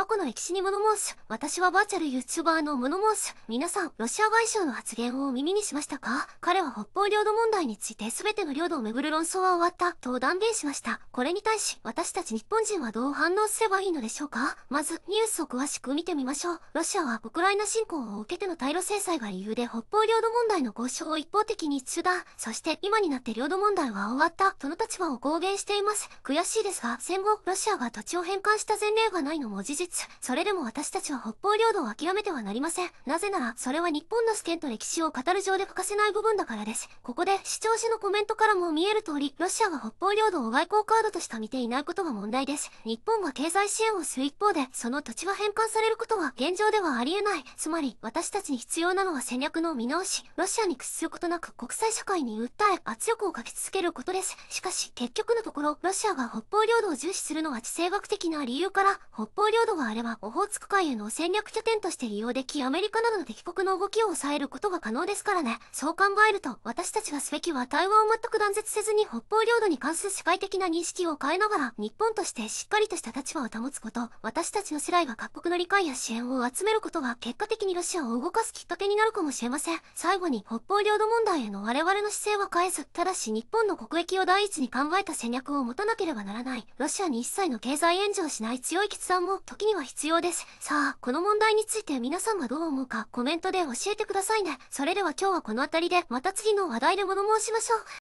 過去の歴史に物申す。私はバーチャル YouTuber の物申す。皆さん、ロシア外相の発言を耳にしましたか彼は北方領土問題について全ての領土をめぐる論争は終わった、と断言しました。これに対し、私たち日本人はどう反応すればいいのでしょうかまず、ニュースを詳しく見てみましょう。ロシアはウクライナ侵攻を受けての対ロ制裁が理由で北方領土問題の交渉を一方的に中断。そして、今になって領土問題は終わった、との立場を公言しています。悔しいですが、戦後、ロシアが土地を返還した前例がないのも事実それでも私たちは北方領土を諦めてはなりません。なぜなら、それは日本の試験と歴史を語る上で欠かせない部分だからです。ここで、視聴者のコメントからも見える通り、ロシアが北方領土を外交カードとしか見ていないことが問題です。日本が経済支援をする一方で、その土地は返還されることは現状ではありえない。つまり、私たちに必要なのは戦略の見直し、ロシアに屈することなく国際社会に訴え、圧力をかけ続けることです。しかし、結局のところ、ロシアが北方領土を重視するのは地政学的な理由から、北方領土はあれはオホーツク海への戦略拠点として利用できアメリカなどの敵国の動きを抑えることが可能ですからねそう考えると私たちがすべきは対話を全く断絶せずに北方領土に関する社会的な認識を変えながら日本としてしっかりとした立場を保つこと私たちの世代が各国の理解や支援を集めることが結果的にロシアを動かすきっかけになるかもしれません最後に北方領土問題への我々の姿勢は変えずただし日本の国益を第一に考えた戦略を持たなければならないロシアに一切の経済援助をしない強い決断も特時には必要です。さあ、この問題について皆さんがどう思うかコメントで教えてくださいね。それでは今日はこの辺りで、また次の話題で物申しましょう。